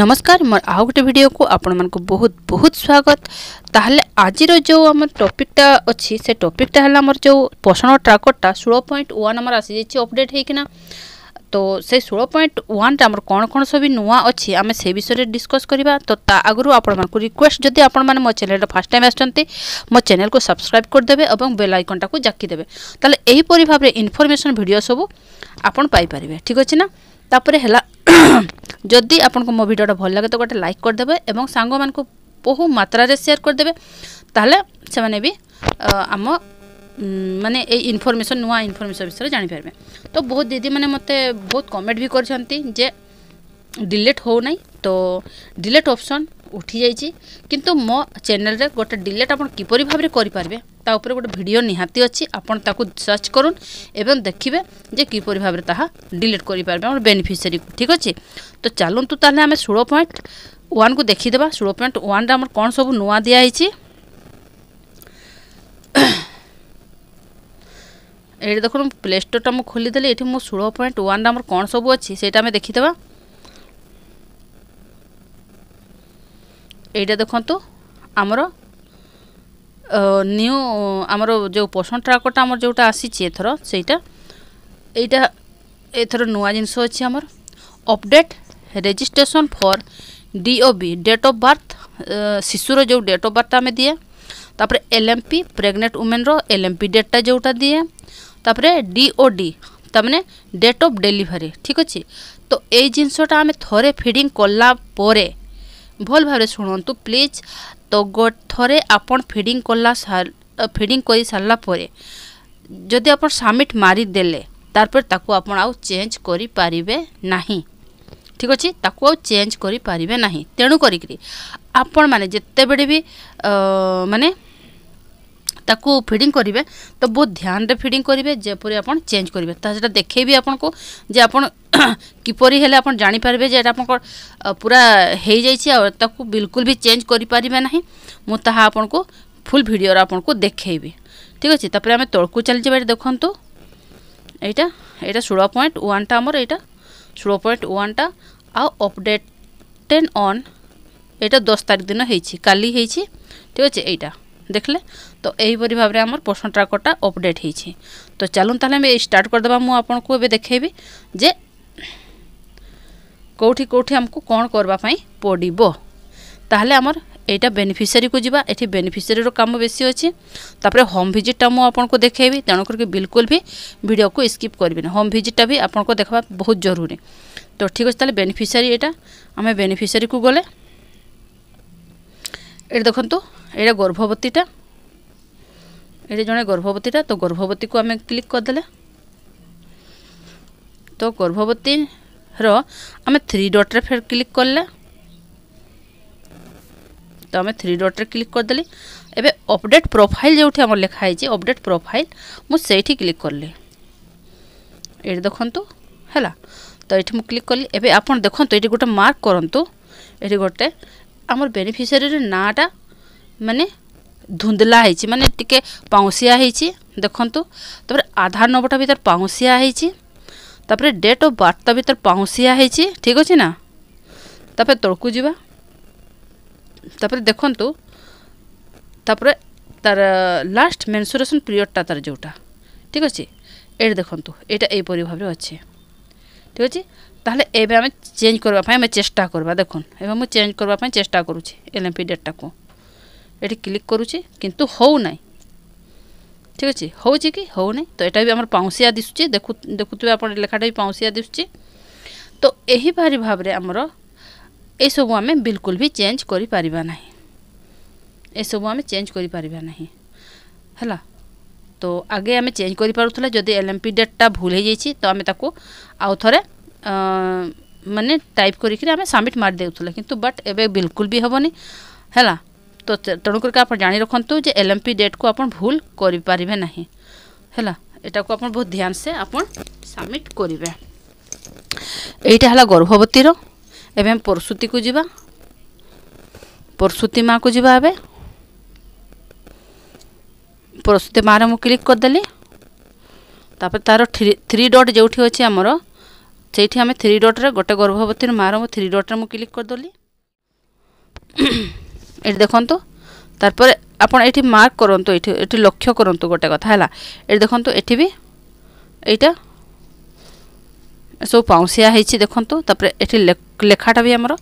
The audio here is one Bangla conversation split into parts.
নমস্কার মোর আউ গোটে ভিডিওকু আপনার বহুত বহুত স্বাগত তাহলে আজির যে আমার টপিকটা অছি সে টপিকটা হল আমার যে পোষণ ট্রাকরটা ষোল পয়েন্ট ওয়ান আমার আসিযাইছে অপডেট হয়েকিনা তো সেই ষোল পয়েন্ট ওয়ানটা আমার কোণ কোণ সবই নূয়া অছি আমি সে বিষয়ে ডিসকস করা তো তা আগর আপনার রিকোয়েস্ট যদি আপনার মো চ্যানেলটা ফার্স্ট টাইম আসছেন মো চ্যানেলকে সবসক্রাইব করেদেবে এবং বেল আইকনটা জাকিদেবে তাহলে এইপরি ভাবে ইনফরমেশন ভিডিও সবু আপনার পাইপারে ঠিক আছে না তাপরে হল যদি আপনার মো ভিডিওটা ভাল লাগে তো গোটে লাইক করেদেবে এবং সাঙ্গ মানুষ বহু মাত্রার সেয়ার করেদেবে তাহলে সে আম মানে এই ইনফরমেশন নূয়া ইনফরমেশন বিষয়ে জাঁপারে তো বহু দিদি মানে মতো বহু কমেন্ট বি করছেন যে ডিলেট হো না তো ডিলেট অপসন উঠি যাই কিন্তু মো চ্যানেল গোটে ডিলেট আপনার কিপর ভাবে করে পারবে ତା ଉପରେ ଗୋଟେ ଭିଡ଼ିଓ ନିହାତି ଅଛି ଆପଣ ତାକୁ ସର୍ଚ୍ଚ କରନ୍ତୁ ଏବଂ ଦେଖିବେ ଯେ କିପରି ଭାବରେ ତାହା ଡିଲିଟ୍ କରିପାରିବେ ଆମର ବେନିଫିସିଆରୀକୁ ଠିକ୍ ଅଛି ତ ଚାଲନ୍ତୁ ତାହେଲେ ଆମେ ଷୋହଳ ପଏଣ୍ଟ ୱାନ୍କୁ ଦେଖିଦେବା ଷୋହଳ ପଏଣ୍ଟ ୱାନ୍ରେ ଆମର କ'ଣ ସବୁ ନୂଆ ଦିଆହେଇଛି ଏଠି ଦେଖନ୍ତୁ ପ୍ଲେ ଷ୍ଟୋର୍ଟା ମୁଁ ଖୋଲିଦେଲି ଏଠି ମୋ ଷୋହଳ ପଏଣ୍ଟ ୱାନ୍ରେ ଆମର କ'ଣ ସବୁ ଅଛି ସେଇଟା ଆମେ ଦେଖିଦେବା এইটা দেখন্তু আমার ନ୍ୟୁ ଆମର ଯେଉଁ ପୋଷଣ ଟ୍ରାକଟା ଆମର ଯେଉଁଟା ଆସିଛି ଏଥର ସେଇଟା ଏଇଟା ଏଥର ନୂଆ ଜିନିଷ ଅଛି ଆମର update registration for D O B date of birth ଶିଶୁର ଯେଉଁ ଡେଟ୍ ଅଫ୍ ବାର୍ଥଟା ଆମେ ଦିଏ ତାପରେ ଏଲ୍ ଏମ୍ ପି ପ୍ରେଗନେଣ୍ଟ ଉମେନ୍ର ଏଲ୍ ଏମ୍ ପି ଡେଟ୍ଟା ଯେଉଁଟା ଦିଏ ତାପରେ ଡି ଓ ଡି ତାମାନେ ଡେଟ୍ ଅଫ୍ ଡେଲିଭରି ଠିକ୍ ଅଛି ତ ଏଇ ଜିନିଷଟା ଆମେ ଥରେ ଫିଡ଼ିଂ କଲା ପରେ ଭଲ ଭାବରେ ଶୁଣନ୍ତୁ ପ୍ଲିଜ୍ তো ଥରେ ଆପଣ ଫିଡ଼ିଂ କଲା ଫିଡ଼ିଂ କରିସାରିଲା ପରେ ଯଦି ଆପଣ ସବମିଟ୍ ମାରିଦେଲେ ତାପରେ ତାକୁ ଆପଣ ଆଉ ଚେଞ୍ଜ କରିପାରିବେ ନାହିଁ ଠିକ୍ ଅଛି ତାକୁ ଆଉ ଚେଞ୍ଜ କରିପାରିବେ ନାହିଁ ତେଣୁ କରିକିରି ଆପଣମାନେ ଯେତେବେଳେ ବି ମାନେ ତାକୁ ଫିଡ଼ିଂ କରିବେ ତ ବହୁତ ଧ୍ୟାନରେ ଫିଡ଼ିଂ କରିବେ ଯେପରି ଆପଣ ଚେଞ୍ଜ କରିବେ ତା ସେଇଟା ଦେଖେଇବି ଆପଣଙ୍କୁ ଯେ ଆପଣ କିପରି ହେଲେ ଆପଣ ଜାଣିପାରିବେ ଯେ ଏଇଟା ଆପଣଙ୍କ ପୁରା ହେଇଯାଇଛି ଆଉ ତାକୁ ବିଲକୁଲ ବି ଚେଞ୍ଜ କରିପାରିବେ ନାହିଁ ମୁଁ ତାହା ଆପଣଙ୍କୁ ଫୁଲ୍ ଭିଡ଼ିଓର ଆପଣଙ୍କୁ ଦେଖେଇବି ଠିକ୍ ଅଛି ତାପରେ ଆମେ ତଳକୁ ଚାଲିଯିବା ଏଇଟା ଦେଖନ୍ତୁ ଏଇଟା ଏଇଟା ଷୋହଳ ପଏଣ୍ଟ ୱାନ୍ଟା ଆମର ଏଇଟା ଷୋହଳ ପଏଣ୍ଟ ୱାନ୍ଟା ଆଉ অপডেট টেন অন এটা দশ তারিখ দিন হয়েছি কালি হয়েছি ঠিক আছে এইটা দেখলে তো এইপরি ভাবে আমার পোষণ ট্রাকরটা অপডেট হয়েছে তো চালুন তাহলে আমি স্টার্ট করেদেবা মু আপনার এবে দেখেবি যে কোটি কোটি আমি কম করা পড়ব তাহলে আমার এইটা বেনিফিসিয়ারি কু যা এটি বেনিফিসিয়ারির কাম বেশি অছে তাপরে হোম ভিজিটটা মু আপনার দেখেবি তেমক বিলকুল বি ভিডিও কু স্কিপ করবি না হোম ভিজিটটা বি আপনার দেখা বহুত জরুরি তো ঠিক আছে তাহলে বেনিফিসিয়ারি এটা আমি বেনিফিসিয়ারি কু গলে এটা দেখুন এটা গর্ভবতীটা এটা জনে গর্ভবতীটা তো গর্ভবতীকে আমি ক্লিক করেদেলে তো গর্ভবতীর আমি থ্রি ডটরে ফের ক্লিক করলে তো আমি থ্রি ডটরে ক্লিক করেদেলি এবে অপডেট প্রোফাইল যেটি আমার লেখা হয়েছে অপডেট প্রোফাইল মু সেইটি ক্লিক করলি এটি দেখন্তু ହେଲା তো এটি মু ক্লিক করলি ଏବେ আপনার দেখুন এটি গোটে মার্ক করতু এটি গোটে আমার বেনিফিসিয়ারি নাটা ମାନେ ଧୁନ୍ଦଲା ହେଇଛି ମାନେ ଟିକେ ପାଉଁଶିଆ ହେଇଛି ଦେଖନ୍ତୁ ତାପରେ ଆଧାର ନମ୍ବରଟା ଭିତରେ ପାଉଁଶିଆ ହେଇଛି ତାପରେ ଡେଟ୍ ଅଫ୍ ବାର୍ଥଟା ଭିତରେ ପାଉଁଶିଆ ହେଇଛି ଠିକ୍ ଅଛି ନା ତାପରେ ତଳକୁ ଯିବା ତାପରେ ଦେଖନ୍ତୁ ତାପରେ ତାର ଲାଷ୍ଟ ମେନ୍ସୁରେସନ୍ ପିରିୟଡ଼ଟା ତାର ଯେଉଁଟା ଠିକ୍ ଅଛି ଏଇଟା ଦେଖନ୍ତୁ ଏଇଟା ଏଇପରି ଭାବରେ ଅଛି ଠିକ୍ ଅଛି ତାହେଲେ ଏବେ ଆମେ ଚେଞ୍ଜ କରିବା ପାଇଁ ଆମେ ଚେଷ୍ଟା କରିବା ଦେଖୁନ୍ ଏବେ ମୁଁ ଚେଞ୍ଜ କରିବା ପାଇଁ ଚେଷ୍ଟା କରୁଛି ଏଲ୍ ଏମ୍ ପି ଡେଟ୍ଟାକୁ এটি ক্লিক করুছি কিন্তু হো না ঠিক আছে হচ্ছে কি হো না তো এটা আমার পাউঁশিয়া দিশুচি দেখু দেখু আপনার লেখাটা বি পাউঁশিয়া দিশুছে তো এইভাবে ভাবে আমার এইসব আমি বিলকুল বি চেঞ্জ করে পারিবা না এইসব আমি চেঞ্জ করে পারিবা না হ্যাঁ তো আগে আমি চেঞ্জ করে পুলে যদি এলএমপি ডেটটা ভুল হয়ে যাই তো আমি তাকে আউথরে মানে টাইপ করি আমি সাবমিট মারি দেউলে কিন্তু বট এবে বিলকুল বি হবনি হ্যাঁ তো তেଣুকরি আপনার জাঁ রাখতু যে এল এম পি ডেট্কু আপনার ভুল করে পারে না হল এটা আপনার বহু ধ্যানসে আপনার সাবমিট করবে এইটা হল গর্ভবতীর এবে আমি পরশুতি কু যা পরশুতি মা কু যা এবে পরশুতি মারে মু ক্লিক করেদেলি তাপরে তার থ্রি ডট যেটি অছি আমার সেইটি আমি থ্রি ডট্রে গোটে গর্ভবতীর মার থ্রি ডট্রে মু ক্লিক করেদেলি ଏଠି ଦେଖନ୍ତୁ ତାପରେ ଆପଣ ଏଠି ମାର୍କ କରନ୍ତୁ ଏଠି ଏଠି ଲକ୍ଷ୍ୟ କରନ୍ତୁ ଗୋଟେ କଥା ହେଲା ଏଠି ଦେଖନ୍ତୁ ଏଠି ବି ଏଇଟା ସବୁ ପାଉଁଶିଆ ହେଇଛି ଦେଖନ୍ତୁ ତାପରେ ଏଠି ଲେଖାଟା ବି ଆମର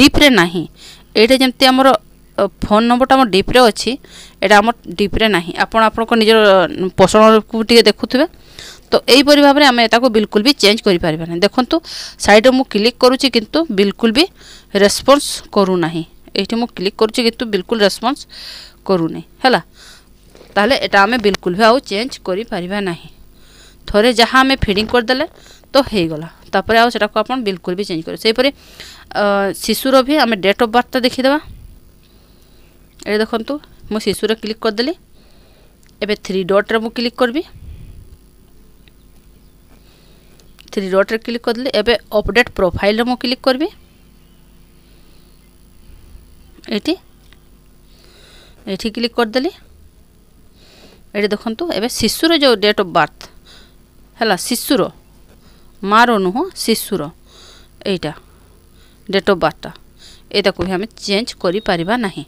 ଡିପ୍ରେ ନାହିଁ ଏଇଟା ଯେମିତି ଆମର ଫୋନ୍ ନମ୍ବରଟା ଆମ ଡିପ୍ରେ ଅଛି ଏଇଟା ଆମ ଡିପ୍ରେ ନାହିଁ ଆପଣ ଆପଣଙ୍କ ନିଜର ପୋଷଣକୁ ଟିକେ ଦେଖୁଥିବେ ତ ଏହିପରି ଭାବରେ ଆମେ ତାକୁ ବିଲକୁଲ ବି ଚେଞ୍ଜ କରିପାରିବା ନାହିଁ ଦେଖନ୍ତୁ ସାଇଡ଼୍ରେ ମୁଁ କ୍ଲିକ୍ କରୁଛି କିନ୍ତୁ ବିଲକୁଲ ବି ରେସ୍ପନ୍ସ କରୁନାହିଁ ଏଇଠି ମୁଁ କ୍ଲିକ୍ କରୁଛି କିନ୍ତୁ ବିଲକୁଲ ରେସ୍ପନ୍ସ କରୁନି ହେଲା ତାହେଲେ ଏଇଟା ଆମେ ବିଲକୁଲ ବି ଆଉ ଚେଞ୍ଜ କରିପାରିବା ନାହିଁ ଥରେ ଯାହା ଆମେ ଫିଡ଼ିଂ କରିଦେଲେ ତ ହେଇଗଲା ତାପରେ ଆଉ ସେଟାକୁ ଆପଣ ବିଲକୁଲ ବି ଚେଞ୍ଜ କରିବେ ସେହିପରି ଶିଶୁର ବି ଆମେ ଡେଟ୍ ଅଫ୍ ବାର୍ଥଟା ଦେଖିଦେବା ଏଇଟା ଦେଖନ୍ତୁ ମୁଁ ଶିଶୁରେ କ୍ଲିକ୍ କରିଦେଲି ଏବେ ଥ୍ରୀ ଡଟ୍ରେ ମୁଁ କ୍ଲିକ୍ କରିବି থ্রি ডটরে ক্লিক করলে এবে অপডেট প্রোফাইলে মু ক্লিক করবি ଏଇଠି ଏଠି କ୍ଲିକ୍ କରିଦେଲି ଏଇଠି ଦେଖନ୍ତୁ ଏବେ ଶିଶୁର ଯେଉଁ ଡେଟ୍ ଅଫ୍ ବାର୍ଥ ହେଲା ଶିଶୁର ମାଆର ନୁହଁ ଶିଶୁର ଏଇଟା ଡେଟ୍ ଅଫ୍ ବାର୍ଥଟା ଏଇଟାକୁ ବି ଆମେ ଚେଞ୍ଜ କରିପାରିବା ନାହିଁ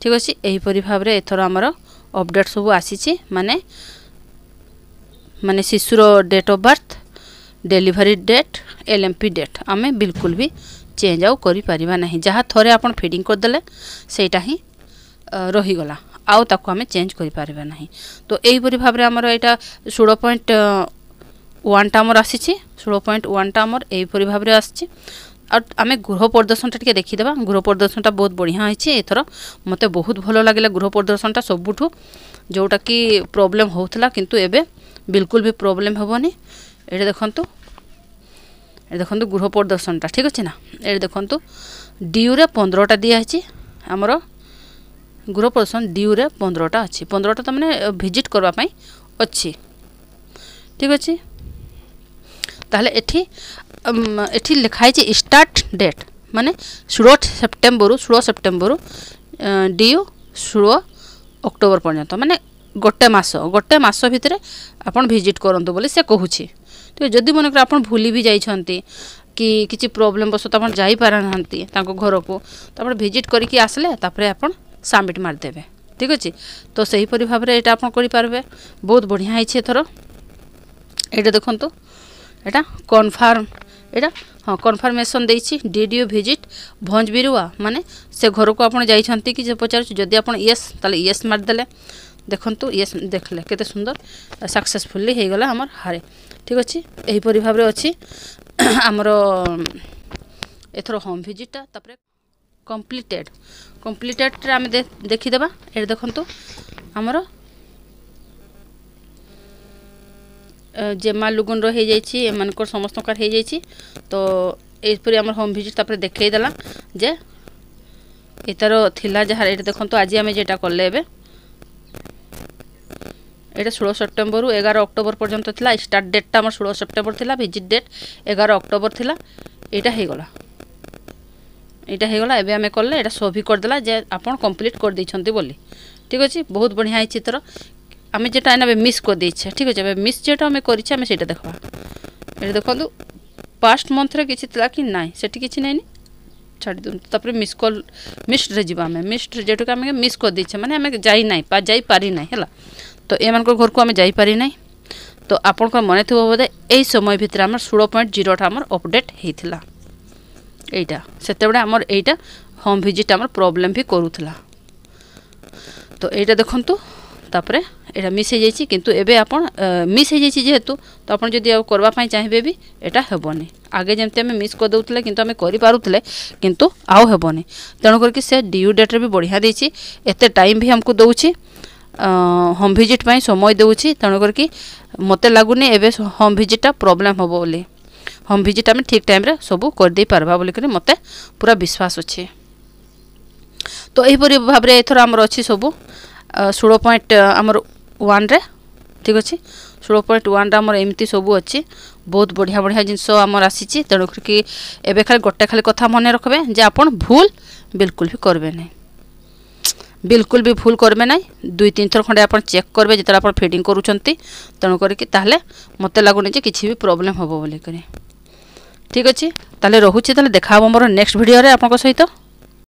ଠିକ୍ ଅଛି ଏହିପରି ଭାବରେ ଏଥର ଆମର ଅପଡ଼େଟ୍ ସବୁ ଆସିଛି ମାନେ ମାନେ ଶିଶୁର date of birth delivery date L M P date ଆମେ ବିଲକୁଲ ବି ଚେଞ୍ଜ ଆଉ କରିପାରିବା ନାହିଁ ଯାହା ଥରେ ଆପଣ ଫିଡ଼ିଂ କରିଦେଲେ ସେଇଟା ହିଁ ରହିଗଲା ଆଉ ତାକୁ ଆମେ ଚେଞ୍ଜ କରିପାରିବା ନାହିଁ ତ ଏହିପରି ଭାବରେ ଆମର ଏଇଟା ଷୋହଳ ପଏଣ୍ଟ ওয়ানটা আমার আসিছে ষোলো পয়েন্ট ওয়ানটা আমার এইপরি ভাবে আসছে আর আমি গৃহ প্রদর্শনটা টিকে দেখিদেবা গৃহ প্রদর্শনটা বহুত বঢ়িয়া হয়েছে এথর মতো বহুত ভালো লাগিলা গৃহ প্রদর্শনটা সবুঠু যেটা কি প্রোবলেম হোলা কিন্তু এবে বিলকুল বি প্রোবলেম হবনি এটা দেখন্তু ଦେଖନ୍ତୁ ଗୃହ ପ୍ରଦର୍ଶନଟା ଠିକ୍ ଅଛି ନା ଏଠି ଦେଖନ୍ତୁ ଡିୟୁରେ ପନ୍ଦରଟା ଦିଆହେଇଛି ଆମର ଗୃହ ପ୍ରଦର୍ଶନ ଡିୟୁରେ ପନ୍ଦରଟା ଅଛି ପନ୍ଦରଟା ତା'ମାନେ ଭିଜିଟ୍ କରିବା ପାଇଁ ଅଛି ଠିକ୍ ଅଛି ତାହେଲେ ଏଠି ଏଠି ଲେଖା ହେଇଛି ଷ୍ଟାର୍ଟ ଡେଟ୍ ମାନେ ଷୋହଳ ସେପ୍ଟେମ୍ବରରୁ ଷୋହଳ ସେପ୍ଟେମ୍ବରରୁ ଡିୟୁ ଷୋହଳ ଅକ୍ଟୋବର ପର୍ଯ୍ୟନ୍ତ ମାନେ ଗୋଟେ ମାସ ଗୋଟେ ମାସ ଭିତରେ ଆପଣ ଭିଜିଟ୍ କରନ୍ତୁ ବୋଲି ସେ କହୁଛି তো ଯଦି ମନେକର ଆପଣ ଭୁଲି ବି ଯାଇଛନ୍ତି କି କିଛି ପ୍ରୋବ୍ଲେମ୍ ବଶତଃ ଆପଣ ଯାଇପାରୁନାହାନ୍ତି ତାଙ୍କ ଘରକୁ ତ ଆପଣ ଭିଜିଟ୍ କରିକି ଆସିଲେ ତାପରେ ଆପଣ ସାବମିଟ୍ ମାରିଦେବେ ଠିକ୍ ଅଛି ତ ସେହିପରି ଭାବରେ ଏଇଟା ଆପଣ କରିପାରିବେ ବହୁତ ବଢ଼ିଆ ହେଇଛି ଏଥର ଏଇଟା ଦେଖନ୍ତୁ ଏଇଟା କନଫର୍ମ ଏଇଟା ହଁ କନଫର୍ମେସନ୍ ଦେଇଛି D DDO visit Bhanja Birua ମାନେ ସେ ଘରକୁ ଆପଣ ଯାଇଛନ୍ତି କି ଯେ ପଚାରୁଛି ଯଦି ଆପଣ ୟେସ୍ ତାହେଲେ ୟେସ୍ ମାରିଦେଲେ দেখন্তু ইয়ে দেখলে কেতে সুন্দর সাকসেসফুলি গেল আমার হারে ঠিক আছে এইপরি ভাবে অছি আমার এথর হোম ভিজিটটা তারপরে কমপ্লিটেড কমপ্লিটেডটা আমি দেখিদেবা এটা দেখন্তু আমার জেমা লুগুনর হয়ে যাইছি এমানকর সমস্তকার হয়ে যাইছি তো এইপরি আমার হোম ভিজিট তারপরে দেখাই দেলা যে এটার লা যা এটা দেখুন আজ আমি যেটা করলে এবার এটা ষোলো সেপ্টেম্বর এগারো অক্টোবর পর্যন্ত লা স্টার্ট ডেটটা আমার ষোলো সেপ্টেম্বর লা ভিজিট ডেট এগারো অক্টোবর লা এটা হয়ে গলা এটা হয়ে গলা এবে আমি কলে এটা সভি করে দেলা যে আপনার কমপ্লিট করে দিয়েছেন বলে ঠিক আছে বহুত বঢ়িয়া এই চিত্র আমি যেটা এনে মিস করে দিয়েছে ঠিক আছে এবার মিস যেটা আমি করেছি আমি সেটা দেখবা এটা দেখুন পাস্ট মন্থরে কিছু লা কি না সেটি কিছু নাই ছাড়ি দিন তারপরে মিস কল মিসড্রে যা আমি মিসড্রে যেটুকু আমি মিস করে দিয়েছে মানে আমি যাই না যাই পারি না হেলা। তো ଏମାନଙ୍କ ଘରକୁ ଆମେ ଯାଇପାରିନାହିଁ ତ আপনার মনে থাকবে ବୋଧେ ଏଇ ସମୟ ଭିତରେ ଆମର ଷୋହଳ ପଏଣ୍ଟ ଜିରୋଟା ଆମର ଅପଡ଼େଟ୍ ହେଇଥିଲା ଏଇଟା ସେତେବେଳେ ଆମର ଏଇଟା ହୋମ୍ ভিজিট ଆମର ପ୍ରୋବ୍ଲେମ୍ ବି କରୁଥିଲା ତ ଏଇଟା ଦେଖନ୍ତୁ ତାପରେ এটা মিস হয়ে যাই কিন্তু এবে আপন মিস হয়ে যাই যেহেতু তো আপনার যদি আর করবা পাই চাইবে বি এটা হবনি আগে যেমন আমি মিস করে দেলে কিন্তু আমি করে পুলে কিন্তু আও হবনি তেণু করি সে ডিউ ডেটরে বি বড়িয়া দিয়েছি এত টাইম ভি আমি দেছি হোম ভিজিট পাই সময় দেଉଛି তেণুকরি মতো লাগুনি এবে হোম ভিজিটটা প্রোবলেম হব বলে হোম ভিজিট আমি ঠিক টাইমে সবু করে পারবা বলিকি মতো পুরা বিশ্বাস অছে তো এইপরি ভাবে এথর আমার অছি সবু ষোল পয়েন্ট আমার ওয়ানরে ঠিক আছে ষোল পয়েন্ট ওয়ানরে আমার এমতি সবু অছি বহুত বঢ়িয়া বঢ়িয়া জিনিস আমার আসিছি তেণুকরি এবে খালি গোটে খালি কথা মনে রাখবে যে আপন ভুল বিলকুল বি করবে না ବିଲକୁଲ ବି ଭୁଲ କରିବେ ନାହିଁ ଦୁଇ ତିନି ଥର ଖଣ୍ଡେ ଆପଣ ଚେକ୍ କରିବେ ଯେତେବେଳେ ଆପଣ ଫିଡ଼ିଂ କରୁଛନ୍ତି ତେଣୁ କରିକି ତାହେଲେ ମୋତେ ଲାଗୁନି ଯେ କିଛି ବି ପ୍ରୋବ୍ଲେମ୍ ହେବ ବୋଲିକରି ଠିକ୍ ଅଛି ତାହେଲେ ରହୁଛି ତାହେଲେ ଦେଖା ହେବ ମୋର ନେକ୍ସଟ ଭିଡ଼ିଓରେ ଆପଣଙ୍କ ସହିତ